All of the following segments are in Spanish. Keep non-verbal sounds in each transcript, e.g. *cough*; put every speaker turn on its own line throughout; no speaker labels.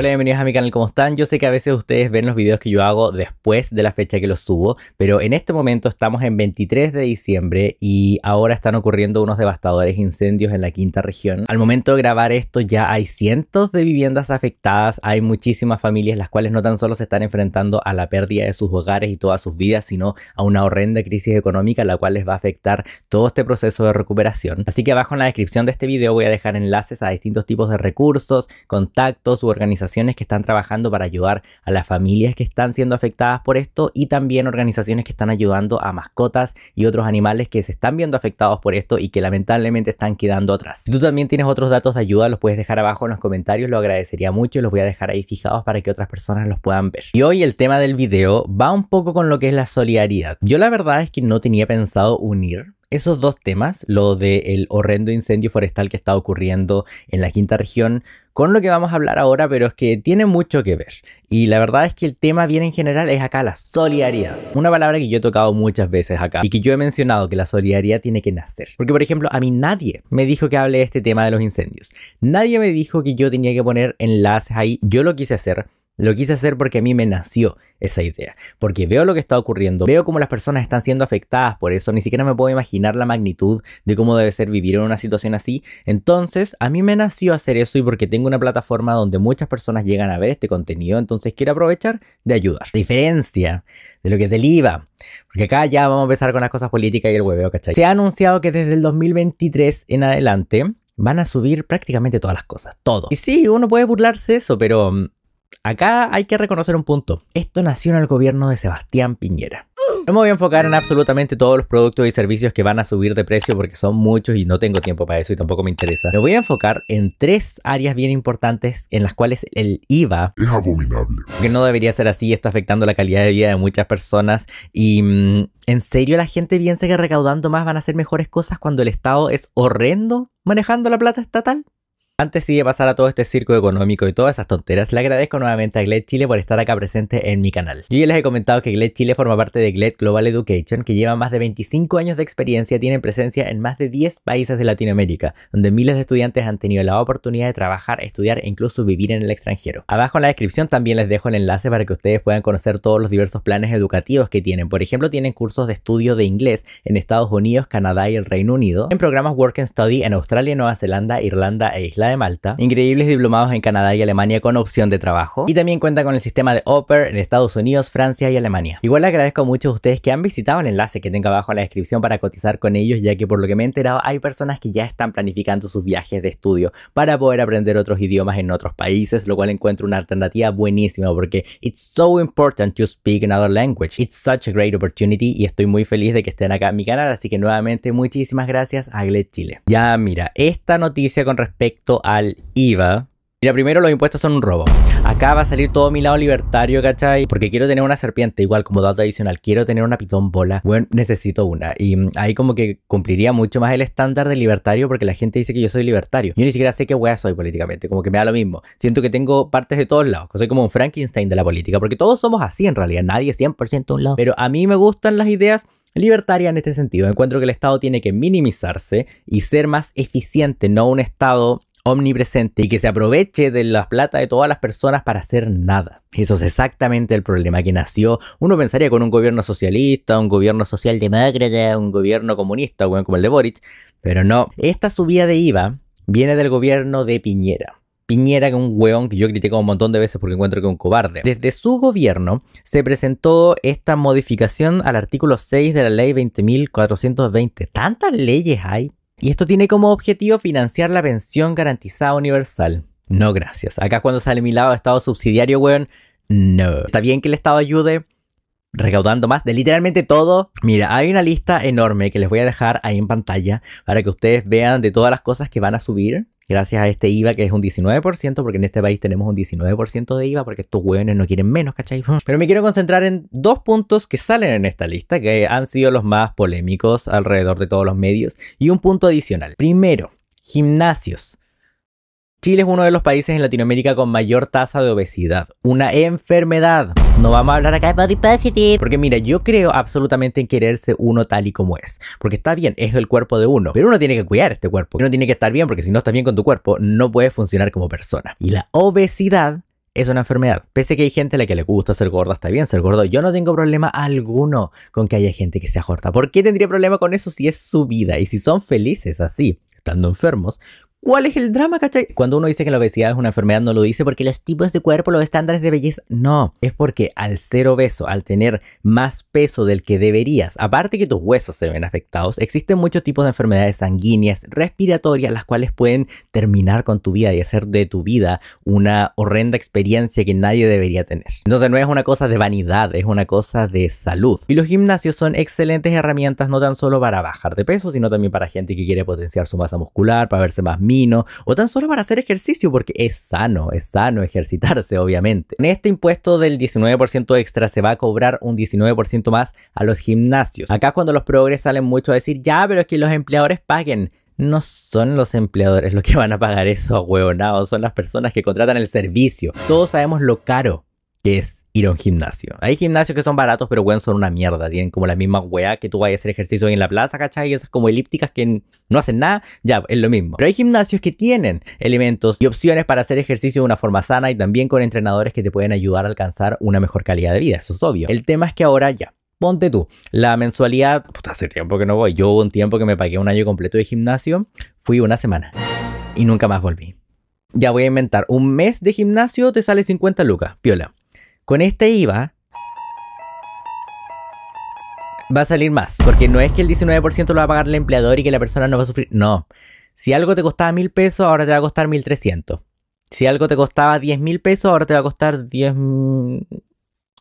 Hola, bienvenidos a mi canal, ¿cómo están? Yo sé que a veces ustedes ven los videos que yo hago después de la fecha que los subo, pero en este momento estamos en 23 de diciembre y ahora están ocurriendo unos devastadores incendios en la quinta región. Al momento de grabar esto ya hay cientos de viviendas afectadas, hay muchísimas familias las cuales no tan solo se están enfrentando a la pérdida de sus hogares y todas sus vidas, sino a una horrenda crisis económica la cual les va a afectar todo este proceso de recuperación. Así que abajo en la descripción de este video voy a dejar enlaces a distintos tipos de recursos, contactos u organizaciones que están trabajando para ayudar a las familias que están siendo afectadas por esto y también organizaciones que están ayudando a mascotas y otros animales que se están viendo afectados por esto y que lamentablemente están quedando atrás. Si tú también tienes otros datos de ayuda, los puedes dejar abajo en los comentarios, lo agradecería mucho y los voy a dejar ahí fijados para que otras personas los puedan ver. Y hoy el tema del video va un poco con lo que es la solidaridad. Yo la verdad es que no tenía pensado unir esos dos temas, lo del horrendo incendio forestal que está ocurriendo en la quinta región, con lo que vamos a hablar ahora, pero es que tiene mucho que ver. Y la verdad es que el tema bien en general es acá la solidaridad. Una palabra que yo he tocado muchas veces acá y que yo he mencionado que la solidaridad tiene que nacer. Porque, por ejemplo, a mí nadie me dijo que hable de este tema de los incendios. Nadie me dijo que yo tenía que poner enlaces ahí. Yo lo quise hacer lo quise hacer porque a mí me nació esa idea, porque veo lo que está ocurriendo, veo cómo las personas están siendo afectadas por eso, ni siquiera me puedo imaginar la magnitud de cómo debe ser vivir en una situación así. Entonces, a mí me nació hacer eso y porque tengo una plataforma donde muchas personas llegan a ver este contenido, entonces quiero aprovechar de ayudar. diferencia de lo que es el IVA, porque acá ya vamos a empezar con las cosas políticas y el hueveo, ¿cachai? Se ha anunciado que desde el 2023 en adelante van a subir prácticamente todas las cosas, todo. Y sí, uno puede burlarse de eso, pero mm, Acá hay que reconocer un punto. Esto nació en el gobierno de Sebastián Piñera. No me voy a enfocar en absolutamente todos los productos y servicios que van a subir de precio porque son muchos y no tengo tiempo para eso y tampoco me interesa. Me voy a enfocar en tres áreas bien importantes en las cuales el IVA es abominable. Que no debería ser así, está afectando la calidad de vida de muchas personas y mm, en serio la gente piensa que recaudando más van a hacer mejores cosas cuando el Estado es horrendo manejando la plata estatal. Antes de pasar a todo este circo económico y todas esas tonteras, le agradezco nuevamente a Gled Chile por estar acá presente en mi canal. Yo ya les he comentado que Gled Chile forma parte de Gled Global Education, que lleva más de 25 años de experiencia, tiene presencia en más de 10 países de Latinoamérica, donde miles de estudiantes han tenido la oportunidad de trabajar, estudiar e incluso vivir en el extranjero. Abajo en la descripción también les dejo el enlace para que ustedes puedan conocer todos los diversos planes educativos que tienen. Por ejemplo, tienen cursos de estudio de inglés en Estados Unidos, Canadá y el Reino Unido, en programas Work and Study en Australia, Nueva Zelanda, Irlanda e Islandia de Malta, increíbles diplomados en Canadá y Alemania con opción de trabajo, y también cuenta con el sistema de Oper en Estados Unidos, Francia y Alemania. Igual agradezco a muchos de ustedes que han visitado el enlace que tengo abajo en la descripción para cotizar con ellos, ya que por lo que me he enterado hay personas que ya están planificando sus viajes de estudio para poder aprender otros idiomas en otros países, lo cual encuentro una alternativa buenísima porque it's so important to speak another language. It's such a great opportunity y estoy muy feliz de que estén acá en mi canal, así que nuevamente muchísimas gracias a Gled Chile. Ya mira, esta noticia con respecto a al IVA. Mira, primero los impuestos son un robo. Acá va a salir todo mi lado libertario, ¿cachai? Porque quiero tener una serpiente, igual como dato adicional. Quiero tener una pitón bola. Bueno, necesito una. Y ahí como que cumpliría mucho más el estándar de libertario porque la gente dice que yo soy libertario. Yo ni siquiera sé qué wea soy políticamente. Como que me da lo mismo. Siento que tengo partes de todos lados. Soy como un Frankenstein de la política. Porque todos somos así en realidad. Nadie es 100% un lado. Pero a mí me gustan las ideas libertarias en este sentido. Encuentro que el Estado tiene que minimizarse y ser más eficiente, no un Estado omnipresente y que se aproveche de la plata de todas las personas para hacer nada. Eso es exactamente el problema que nació. Uno pensaría con un gobierno socialista, un gobierno socialdemócrata, un gobierno comunista, bueno, como el de Boric, pero no. Esta subida de IVA viene del gobierno de Piñera. Piñera, que es un weón que yo critico un montón de veces porque encuentro que es un cobarde. Desde su gobierno se presentó esta modificación al artículo 6 de la ley 20.420. ¿Tantas leyes hay? Y esto tiene como objetivo financiar la pensión garantizada universal. No, gracias. Acá cuando sale mi lado Estado subsidiario, weón, no. Está bien que el Estado ayude recaudando más de literalmente todo. Mira, hay una lista enorme que les voy a dejar ahí en pantalla para que ustedes vean de todas las cosas que van a subir gracias a este IVA que es un 19%, porque en este país tenemos un 19% de IVA, porque estos hueones no quieren menos, ¿cachai? Pero me quiero concentrar en dos puntos que salen en esta lista, que han sido los más polémicos alrededor de todos los medios, y un punto adicional. Primero, gimnasios. Chile es uno de los países en Latinoamérica con mayor tasa de obesidad, una enfermedad. No vamos a hablar acá de body positive. Porque mira, yo creo absolutamente en quererse uno tal y como es. Porque está bien, es el cuerpo de uno. Pero uno tiene que cuidar este cuerpo. Uno tiene que estar bien porque si no estás bien con tu cuerpo, no puedes funcionar como persona. Y la obesidad es una enfermedad. Pese a que hay gente a la que le gusta ser gorda, está bien ser gordo. Yo no tengo problema alguno con que haya gente que sea gorda. ¿Por qué tendría problema con eso si es su vida y si son felices así, estando enfermos? ¿Cuál es el drama, cachai? Cuando uno dice que la obesidad es una enfermedad, no lo dice porque los tipos de cuerpo, los estándares de belleza, no. Es porque al ser obeso, al tener más peso del que deberías, aparte que tus huesos se ven afectados, existen muchos tipos de enfermedades sanguíneas, respiratorias, las cuales pueden terminar con tu vida y hacer de tu vida una horrenda experiencia que nadie debería tener. Entonces no es una cosa de vanidad, es una cosa de salud. Y los gimnasios son excelentes herramientas no tan solo para bajar de peso, sino también para gente que quiere potenciar su masa muscular, para verse más o tan solo para hacer ejercicio porque es sano, es sano ejercitarse obviamente. En este impuesto del 19% extra se va a cobrar un 19% más a los gimnasios. Acá cuando los progres salen mucho a decir, ya, pero es que los empleadores paguen no son los empleadores los que van a pagar eso, huevonados, son las personas que contratan el servicio. Todos sabemos lo caro que es ir a un gimnasio. Hay gimnasios que son baratos, pero buenos son una mierda. Tienen como la misma weá que tú vayas a hacer ejercicio en la plaza, ¿cachai? Y esas como elípticas que no hacen nada, ya, es lo mismo. Pero hay gimnasios que tienen elementos y opciones para hacer ejercicio de una forma sana y también con entrenadores que te pueden ayudar a alcanzar una mejor calidad de vida, eso es obvio. El tema es que ahora ya, ponte tú, la mensualidad, puta, hace tiempo que no voy, yo un tiempo que me pagué un año completo de gimnasio, fui una semana y nunca más volví. Ya voy a inventar, un mes de gimnasio te sale 50 lucas, piola. Con este IVA va a salir más, porque no es que el 19% lo va a pagar el empleador y que la persona no va a sufrir. No. Si algo te costaba mil pesos, ahora te va a costar 1300. Si algo te costaba 10 mil pesos, ahora te va a costar 10.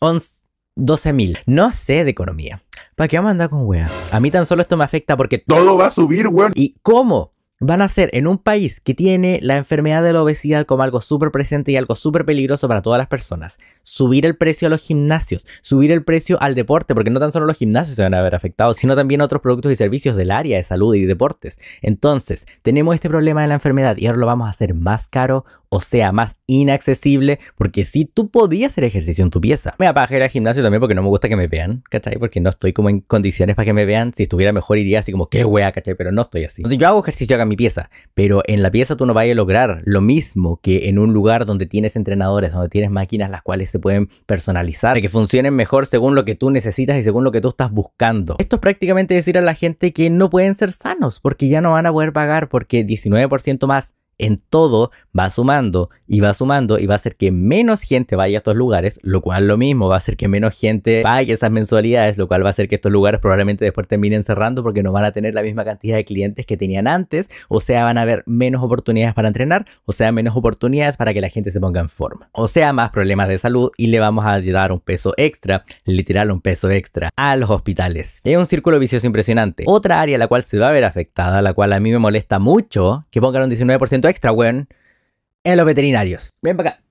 11, Doce mil. No sé de economía. ¿Para qué vamos a andar con wea? A mí tan solo esto me afecta porque todo va a subir, weón. ¿Y cómo? van a ser en un país que tiene la enfermedad de la obesidad como algo súper presente y algo súper peligroso para todas las personas. Subir el precio a los gimnasios, subir el precio al deporte, porque no tan solo los gimnasios se van a ver afectados, sino también otros productos y servicios del área de salud y deportes. Entonces, tenemos este problema de la enfermedad y ahora lo vamos a hacer más caro o sea más inaccesible, porque si tú podías hacer ejercicio en tu pieza. Me apagé ir al gimnasio también porque no me gusta que me vean, ¿cachai? Porque no estoy como en condiciones para que me vean. Si estuviera mejor iría así como, qué wea, ¿cachai? Pero no estoy así. Entonces yo hago ejercicio acá en mi pieza, pero en la pieza tú no vas a lograr lo mismo que en un lugar donde tienes entrenadores, donde tienes máquinas las cuales se pueden personalizar, que funcionen mejor según lo que tú necesitas y según lo que tú estás buscando. Esto es prácticamente decir a la gente que no pueden ser sanos porque ya no van a poder pagar porque 19% más en todo va sumando y va sumando y va a hacer que menos gente vaya a estos lugares, lo cual lo mismo va a hacer que menos gente a esas mensualidades, lo cual va a hacer que estos lugares probablemente después terminen cerrando porque no van a tener la misma cantidad de clientes que tenían antes, o sea, van a haber menos oportunidades para entrenar, o sea, menos oportunidades para que la gente se ponga en forma, o sea, más problemas de salud y le vamos a dar un peso extra, literal un peso extra a los hospitales. Es un círculo vicioso impresionante. Otra área la cual se va a ver afectada, la cual a mí me molesta mucho que pongan un 19% extra, weón, en los veterinarios. Ven para acá.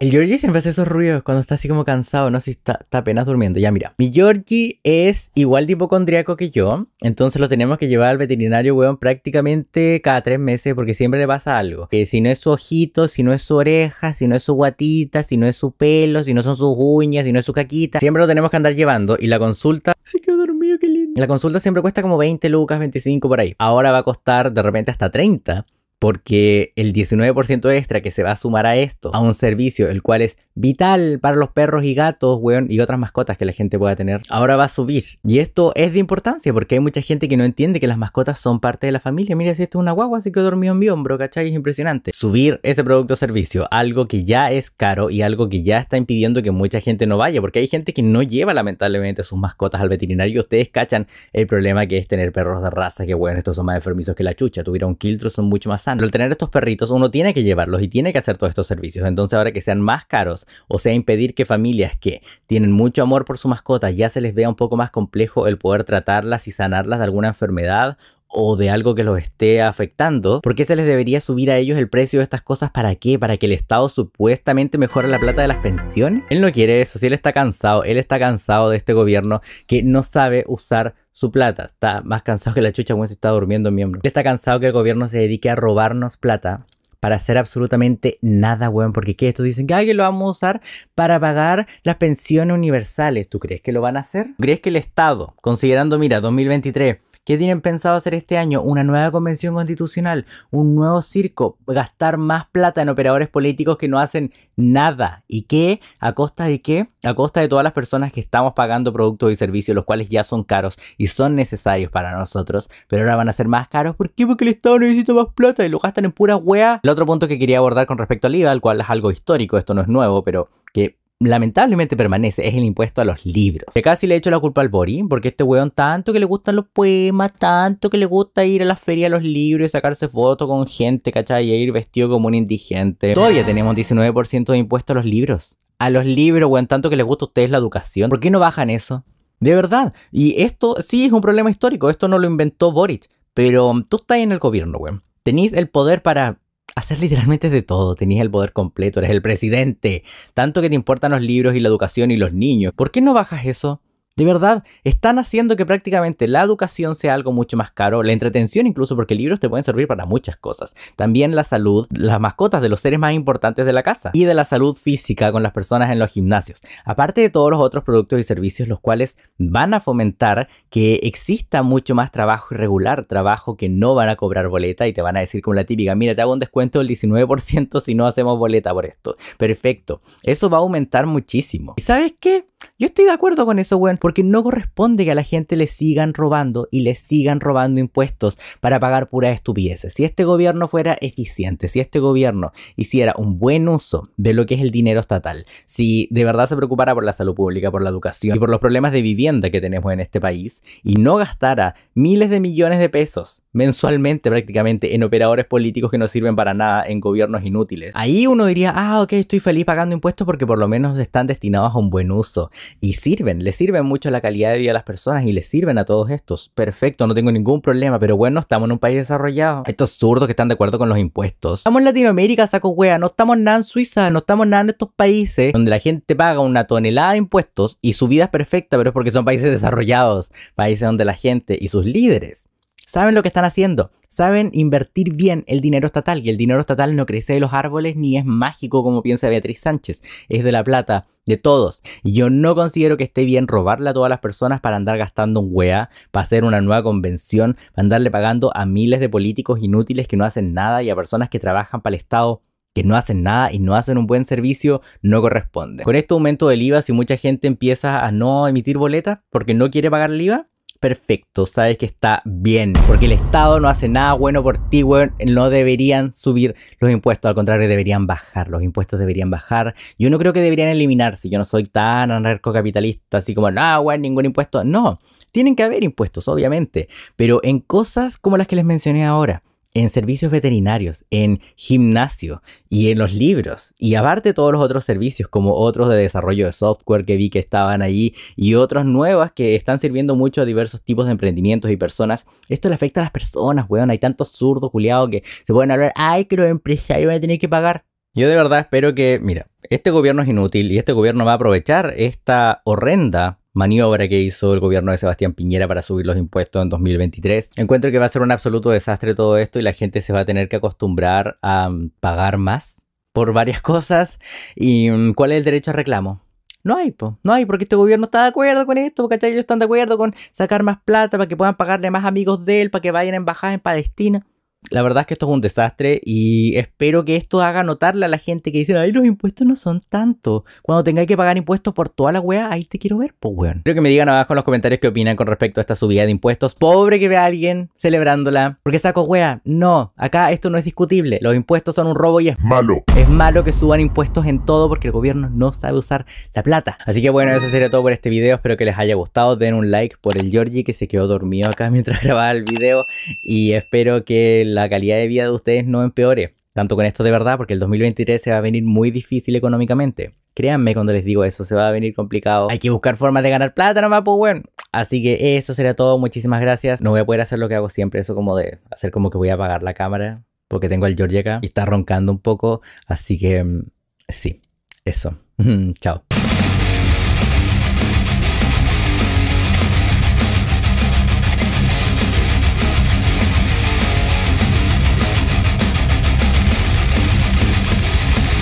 El Georgie siempre hace esos ruidos cuando está así como cansado, no sé si está, apenas durmiendo. Ya, mira. Mi Georgie es igual de hipocondriaco que yo. Entonces lo tenemos que llevar al veterinario, weón, prácticamente cada tres meses porque siempre le pasa algo. Que si no es su ojito, si no es su oreja, si no es su guatita, si no es su pelo, si no son sus uñas, si no es su caquita. Siempre lo tenemos que andar llevando y la consulta... Se quedó dormido, qué lindo. La consulta siempre cuesta como 20 lucas, 25 por ahí. Ahora va a costar de repente hasta 30 porque el 19% extra que se va a sumar a esto, a un servicio el cual es vital para los perros y gatos, weón, y otras mascotas que la gente pueda tener, ahora va a subir. Y esto es de importancia porque hay mucha gente que no entiende que las mascotas son parte de la familia. Mira, si esto es una guagua, así que dormido en mi hombro, ¿cachai? Es impresionante. Subir ese producto o servicio, algo que ya es caro y algo que ya está impidiendo que mucha gente no vaya, porque hay gente que no lleva lamentablemente sus mascotas al veterinario. ustedes cachan el problema que es tener perros de raza, que, weón, estos son más enfermizos que la chucha. Tuviera un quiltro, son mucho más el Al tener estos perritos, uno tiene que llevarlos y tiene que hacer todos estos servicios. Entonces, ahora que sean más caros, o sea, impedir que familias que tienen mucho amor por su mascota ya se les vea un poco más complejo el poder tratarlas y sanarlas de alguna enfermedad o de algo que los esté afectando, ¿por qué se les debería subir a ellos el precio de estas cosas? ¿Para qué? ¿Para que el Estado supuestamente mejore la plata de las pensiones? Él no quiere eso, si él está cansado, él está cansado de este gobierno que no sabe usar su plata. Está más cansado que la chucha, Cuando se está durmiendo miembro. Está cansado que el gobierno se dedique a robarnos plata para hacer absolutamente nada, weón. Porque ¿qué? esto dicen que, alguien lo vamos a usar para pagar las pensiones universales. ¿Tú crees que lo van a hacer? ¿Crees que el Estado, considerando, mira, 2023 ¿Qué tienen pensado hacer este año? ¿Una nueva convención constitucional? ¿Un nuevo circo? ¿Gastar más plata en operadores políticos que no hacen nada? ¿Y qué? ¿A costa de qué? A costa de todas las personas que estamos pagando productos y servicios, los cuales ya son caros y son necesarios para nosotros, pero ahora van a ser más caros. ¿Por qué? Porque el Estado necesita más plata y lo gastan en pura wea. El otro punto que quería abordar con respecto al IVA, el cual es algo histórico, esto no es nuevo, pero que lamentablemente permanece es el impuesto a los libros. Se casi le he hecho la culpa al Borín, porque este weón tanto que le gustan los poemas, tanto que le gusta ir a la feria a los libros y sacarse fotos con gente, ¿cachai? Y ir vestido como un indigente. Todavía tenemos 19% de impuesto a los libros. A los libros, weón, tanto que les gusta a ustedes la educación. ¿Por qué no bajan eso? De verdad. Y esto sí es un problema histórico. Esto no lo inventó Boric. Pero mm, tú estás en el gobierno, weón. Tenéis el poder para hacer literalmente de todo, tenías el poder completo, eres el presidente, tanto que te importan los libros y la educación y los niños. ¿Por qué no bajas eso? De verdad, están haciendo que prácticamente la educación sea algo mucho más caro, la entretención incluso, porque libros te pueden servir para muchas cosas. También la salud, las mascotas de los seres más importantes de la casa y de la salud física con las personas en los gimnasios. Aparte de todos los otros productos y servicios, los cuales van a fomentar que exista mucho más trabajo irregular, trabajo que no van a cobrar boleta y te van a decir como la típica, mira, te hago un descuento del 19% si no hacemos boleta por esto. Perfecto. Eso va a aumentar muchísimo. ¿Y sabes qué? Yo estoy de acuerdo con eso, güey, porque no corresponde que a la gente le sigan robando y le sigan robando impuestos para pagar pura estupidez. Si este gobierno fuera eficiente, si este gobierno hiciera un buen uso de lo que es el dinero estatal, si de verdad se preocupara por la salud pública, por la educación y por los problemas de vivienda que tenemos en este país y no gastara miles de millones de pesos mensualmente prácticamente en operadores políticos que no sirven para nada, en gobiernos inútiles, ahí uno diría, ah, ok, estoy feliz pagando impuestos porque por lo menos están destinados a un buen uso y sirven, le sirven mucho la calidad de vida a las personas y le sirven a todos estos. Perfecto, no tengo ningún problema, pero bueno, estamos en un país desarrollado. Estos zurdos que están de acuerdo con los impuestos. Estamos en Latinoamérica, saco wea, no estamos nada en Suiza, no estamos nada en estos países donde la gente paga una tonelada de impuestos y su vida es perfecta, pero es porque son países *laughs* desarrollados, países donde la gente y sus líderes saben lo que están haciendo, saben invertir bien el dinero estatal y el dinero estatal no crece de los árboles ni es mágico como piensa Beatriz Sánchez, es de la plata de todos. Y yo no considero que esté bien robarle a todas las personas para andar gastando un weá, para hacer una nueva convención, para andarle pagando a miles de políticos inútiles que no hacen nada y a personas que trabajan para el Estado que no hacen nada y no hacen un buen servicio no corresponde. Con este aumento del IVA, si mucha gente empieza a no emitir boletas porque no quiere pagar el IVA, perfecto, sabes que está bien, porque el Estado no hace nada bueno por ti, no deberían subir los impuestos, al contrario, deberían bajar, los impuestos deberían bajar. Yo no creo que deberían eliminarse, yo no soy tan anarcocapitalista, así como, no, weón, ningún impuesto, no, tienen que haber impuestos, obviamente, pero en cosas como las que les mencioné ahora en servicios veterinarios, en gimnasio y en los libros. Y aparte todos los otros servicios, como otros de desarrollo de software que vi que estaban allí y otras nuevas que están sirviendo mucho a diversos tipos de emprendimientos y personas. Esto le afecta a las personas, weón. Hay tantos zurdos, culiados, que se pueden hablar, ay, que los empresarios van a tener que pagar. Yo de verdad espero que, mira, este gobierno es inútil y este gobierno va a aprovechar esta horrenda maniobra que hizo el gobierno de Sebastián Piñera para subir los impuestos en 2023. Encuentro que va a ser un absoluto desastre todo esto y la gente se va a tener que acostumbrar a mm, pagar más por varias *laughs* cosas. ¿Y mm, cuál es el derecho a reclamo? No hay, no hay, porque este gobierno está de acuerdo con esto, ¿cachai? Ellos están de acuerdo con sacar más plata para que puedan pagarle más amigos de él, para que vayan a embajadas en Palestina la verdad es que esto es un desastre y espero que esto haga notarle a la gente que dicen, ay, los impuestos no son tanto. Cuando tengáis que pagar impuestos por toda la wea, ahí te quiero ver, pues weón. Quiero que me digan abajo en los comentarios qué opinan con respecto a esta subida de impuestos. Pobre que vea a alguien celebrándola. Porque saco wea, no, acá esto no es discutible. Los impuestos son un robo y es malo. Es malo que suban impuestos en todo porque el gobierno no sabe usar la plata. Así que bueno, eso sería todo por este video. Espero que les haya gustado. Den un like por el Georgie que se quedó dormido acá mientras *laughs* grababa el video. Y espero que la calidad de vida de ustedes no empeore. Tanto con esto de verdad, porque el 2023 se va a venir muy difícil económicamente. Créanme cuando les digo eso, se va a venir complicado. Hay que buscar formas de ganar plata más. pues bueno. Así que eso será todo, muchísimas gracias. No voy a poder hacer lo que hago siempre, eso como de hacer como que voy a apagar la cámara, porque tengo al George acá y está roncando un poco. Así que mm, sí, eso. *laughs* Chao.